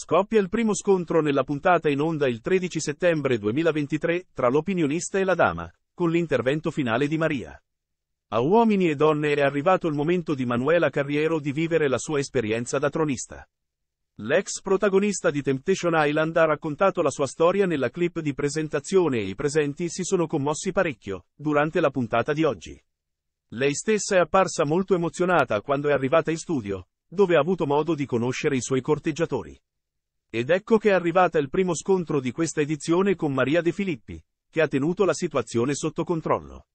Scoppia il primo scontro nella puntata in onda il 13 settembre 2023 tra l'opinionista e la dama, con l'intervento finale di Maria. A uomini e donne è arrivato il momento di Manuela Carriero di vivere la sua esperienza da tronista. L'ex protagonista di Temptation Island ha raccontato la sua storia nella clip di presentazione e i presenti si sono commossi parecchio, durante la puntata di oggi. Lei stessa è apparsa molto emozionata quando è arrivata in studio, dove ha avuto modo di conoscere i suoi corteggiatori. Ed ecco che è arrivata il primo scontro di questa edizione con Maria De Filippi, che ha tenuto la situazione sotto controllo.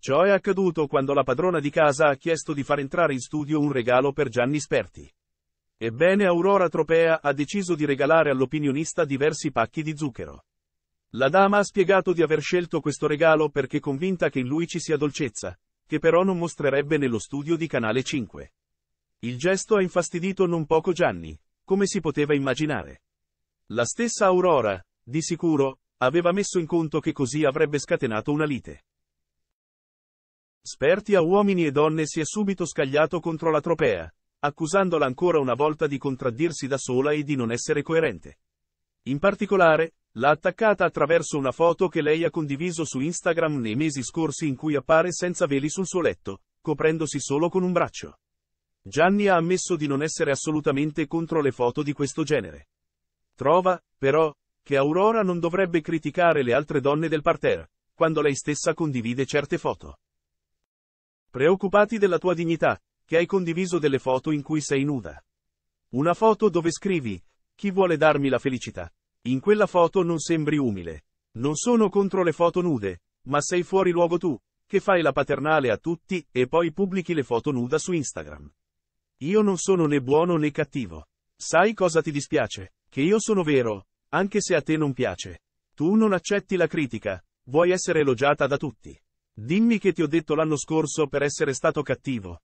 Ciò è accaduto quando la padrona di casa ha chiesto di far entrare in studio un regalo per Gianni Sperti. Ebbene Aurora Tropea ha deciso di regalare all'opinionista diversi pacchi di zucchero. La dama ha spiegato di aver scelto questo regalo perché convinta che in lui ci sia dolcezza, che però non mostrerebbe nello studio di Canale 5. Il gesto ha infastidito non poco Gianni, come si poteva immaginare. La stessa Aurora, di sicuro, aveva messo in conto che così avrebbe scatenato una lite. Sperti a uomini e donne si è subito scagliato contro la tropea, accusandola ancora una volta di contraddirsi da sola e di non essere coerente. In particolare, l'ha attaccata attraverso una foto che lei ha condiviso su Instagram nei mesi scorsi in cui appare senza veli sul suo letto, coprendosi solo con un braccio. Gianni ha ammesso di non essere assolutamente contro le foto di questo genere. Trova, però, che Aurora non dovrebbe criticare le altre donne del parterre, quando lei stessa condivide certe foto. Preoccupati della tua dignità, che hai condiviso delle foto in cui sei nuda. Una foto dove scrivi, chi vuole darmi la felicità? In quella foto non sembri umile. Non sono contro le foto nude, ma sei fuori luogo tu, che fai la paternale a tutti e poi pubblichi le foto nuda su Instagram. Io non sono né buono né cattivo. Sai cosa ti dispiace? Che io sono vero, anche se a te non piace. Tu non accetti la critica, vuoi essere elogiata da tutti. Dimmi che ti ho detto l'anno scorso per essere stato cattivo,